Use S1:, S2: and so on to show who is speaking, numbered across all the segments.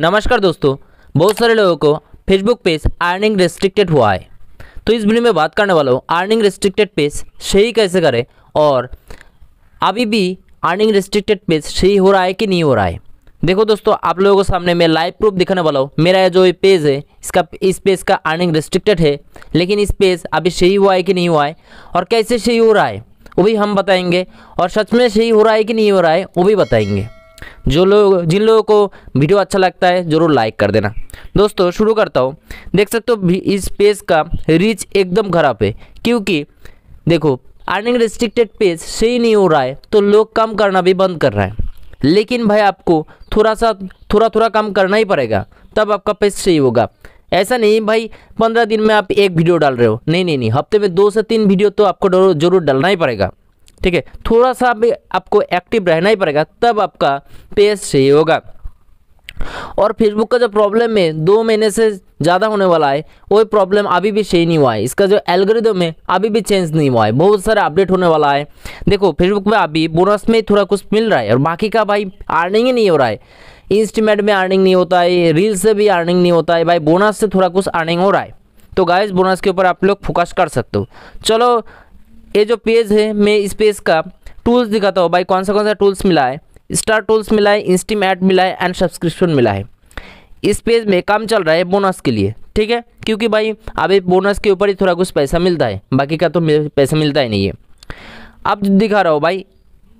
S1: नमस्कार दोस्तों बहुत सारे लोगों को फेसबुक पेज अर्निंग रेस्ट्रिक्टेड हुआ है तो इस वीडियो में बात करने वाला हूँ अर्निंग रेस्ट्रिक्टेड पेज सही कैसे करें और अभी भी अर्निंग रेस्ट्रिक्टेड पेज सही हो रहा है कि नहीं हो रहा है देखो दोस्तों आप लोगों के सामने मैं लाइव प्रूफ दिखाने वाला हूँ मेरा जो ये पेज है इसका इस पेज का अर्निंग रेस्ट्रिक्टेड है लेकिन इस पेज अभी सही हुआ है कि नहीं हुआ है और कैसे सही हो रहा है वो भी हम बताएंगे और सच में सही हो रहा है कि नहीं हो रहा है वो भी बताएंगे जो लोग जिन लोगों को वीडियो अच्छा लगता है ज़रूर लाइक कर देना दोस्तों शुरू करता हूँ देख सकते हो इस पेज का रीच एकदम खराब है क्योंकि देखो अर्निंग रिस्ट्रिक्टेड पेज सही नहीं हो रहा है तो लोग काम करना भी बंद कर रहे हैं लेकिन भाई आपको थोड़ा सा थोड़ा थोड़ा काम करना ही पड़ेगा तब आपका पेज सही होगा ऐसा नहीं भाई पंद्रह दिन में आप एक वीडियो डाल रहे हो नहीं नहीं नहीं हफ्ते में दो से तीन वीडियो तो आपको जरूर डालना ही पड़ेगा ठीक है थोड़ा सा भी आपको एक्टिव रहना ही पड़ेगा तब आपका पेज सही होगा और फेसबुक का जो प्रॉब्लम है दो महीने से ज़्यादा होने वाला है वो प्रॉब्लम अभी भी सही नहीं हुआ है इसका जो एल्गोरिदम है अभी भी चेंज नहीं हुआ है बहुत सारा अपडेट होने वाला है देखो फेसबुक में अभी बोनस में थोड़ा कुछ मिल रहा है और बाकी का भाई अर्निंग ही नहीं हो रहा है इंस्टीमेट में अर्निंग नहीं होता है रील से भी अर्निंग नहीं होता है भाई बोनस से थोड़ा कुछ अर्निंग हो रहा है तो गाइस बोनस के ऊपर आप लोग फोकस कर सकते हो चलो ये जो पेज है मैं इस पेज का टूल्स दिखाता हूँ भाई कौन सा कौन सा टूल्स मिला है स्टार टूल्स मिला है इंस्टीम ऐड मिला है एंड सब्सक्रिप्शन मिला है इस पेज में काम चल रहा है बोनस के लिए ठीक है क्योंकि भाई अभी बोनस के ऊपर ही थोड़ा कुछ पैसा मिलता है बाकी का तो पैसा मिलता ही नहीं है अब दिखा रहा हूँ भाई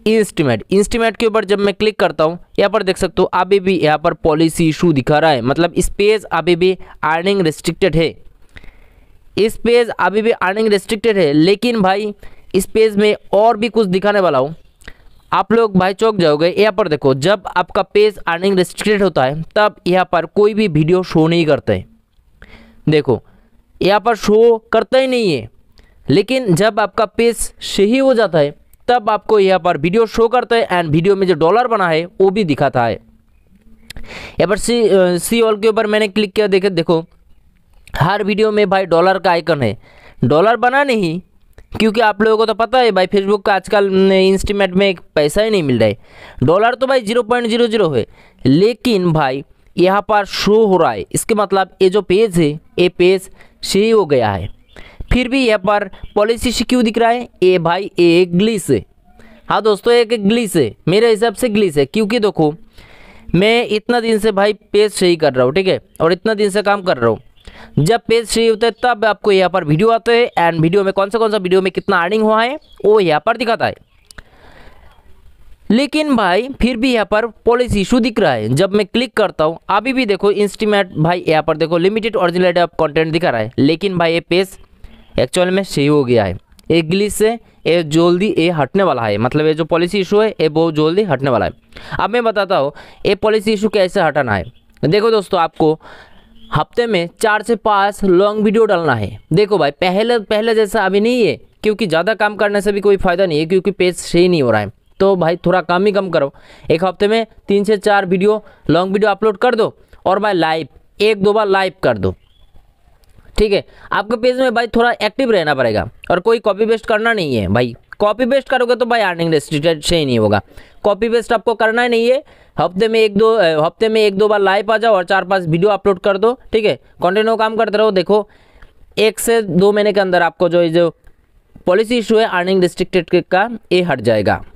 S1: इंस्टीमेट इंस्टीमेट के ऊपर जब मैं क्लिक करता हूँ यहाँ पर देख सकते हो अभी भी यहाँ पर पॉलिसी इशू दिखा रहा है मतलब इस पेज अभी भी अर्निंग रिस्ट्रिक्टेड है इस पेज अभी भी अर्निंग रेस्ट्रिक्टेड है लेकिन भाई इस पेज में और भी कुछ दिखाने वाला हूँ आप लोग भाई चौक जाओगे यहाँ पर देखो जब आपका पेज अर्निंग रेस्ट्रिक्टेड होता है तब यहाँ पर कोई भी वीडियो शो नहीं करते हैं देखो यहाँ पर शो करता ही नहीं है लेकिन जब आपका पेज सही हो जाता है तब आपको यहाँ पर वीडियो शो करता है एंड वीडियो में जो डॉलर बना है वो भी दिखाता है यहाँ पर सी सी ऑल के ऊपर मैंने क्लिक किया देखे देखो हर वीडियो में भाई डॉलर का आइकन है डॉलर बना नहीं क्योंकि आप लोगों को तो पता है भाई फेसबुक का आजकल इंस्टीमेट में एक पैसा ही नहीं मिल रहा है डॉलर तो भाई जीरो पॉइंट जीरो जीरो है लेकिन भाई यहाँ पर शो हो रहा है इसके मतलब ये जो पेज है ये पेज सही हो गया है फिर भी यहाँ पर पॉलिसी से क्यों दिख रहा है ये भाई एक ग्लिस है हाँ दोस्तों एक ग्लिस है मेरे हिसाब से ग्लिस है क्योंकि देखो मैं इतना दिन से भाई पेज सही कर रहा हूँ ठीक है और इतना दिन से काम कर रहा हूँ जब पेज फ्री होता है तब आपको यहाँ पर वीडियो आते हैं एंड वीडियो में कौन सा कौन सा वीडियो में कितना अर्निंग हुआ है वो यहाँ पर दिखाता है लेकिन भाई फिर भी यहाँ पर पॉलिसी इशू दिख रहा है जब मैं क्लिक करता हूँ अभी भी देखो इंस्टीमेट भाई यहाँ पर देखो लिमिटेड ओरिजिनलिटी ऑफ कंटेंट दिखा रहा है लेकिन भाई ये पेज एक्चुअल में सही हो गया है एक ग्लिस से ये जल्दी ये हटने वाला है मतलब ये जो पॉलिसी इशू है ये बहुत जल्दी हटने वाला है अब मैं बताता हूँ ये पॉलिसी इशू कैसे हटाना है देखो दोस्तों आपको हफ्ते में चार से पाँच लॉन्ग वीडियो डालना है देखो भाई पहले पहले जैसा अभी नहीं है क्योंकि ज़्यादा काम करने से भी कोई फ़ायदा नहीं है क्योंकि पेज सही नहीं हो रहा है तो भाई थोड़ा काम ही कम करो एक हफ्ते में तीन से चार वीडियो लॉन्ग वीडियो अपलोड कर दो और भाई लाइव एक दो बार लाइव कर दो ठीक है आपके पेज में भाई थोड़ा एक्टिव रहना पड़ेगा और कोई कॉपी पेस्ट करना नहीं है भाई कॉपी पेस्ट करोगे तो भाई अर्निंग रेस्ट्रिक्टेड से ही नहीं होगा कॉपी पेस्ट आपको करना ही नहीं है हफ्ते में एक दो हफ्ते में एक दो बार लाइव आ जाओ और चार पाँच वीडियो अपलोड कर दो ठीक है कंटिन्यू काम करते रहो देखो एक से दो महीने के अंदर आपको जो ये जो पॉलिसी इशू है अर्निंग रिस्ट्रिक्टेड का ये हट जाएगा